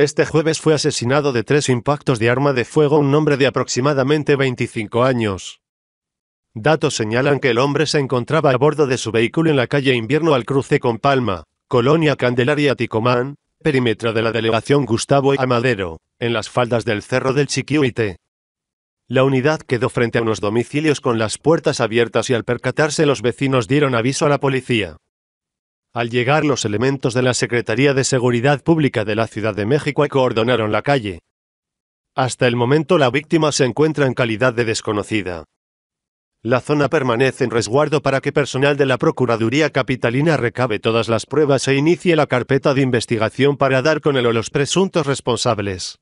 Este jueves fue asesinado de tres impactos de arma de fuego un hombre de aproximadamente 25 años. Datos señalan que el hombre se encontraba a bordo de su vehículo en la calle Invierno al cruce con Palma, Colonia Candelaria Ticomán, perímetro de la delegación Gustavo y Amadero, en las faldas del Cerro del Chiquiuite. La unidad quedó frente a unos domicilios con las puertas abiertas y al percatarse los vecinos dieron aviso a la policía. Al llegar los elementos de la Secretaría de Seguridad Pública de la Ciudad de México coordonaron la calle. Hasta el momento la víctima se encuentra en calidad de desconocida. La zona permanece en resguardo para que personal de la Procuraduría Capitalina recabe todas las pruebas e inicie la carpeta de investigación para dar con él o los presuntos responsables.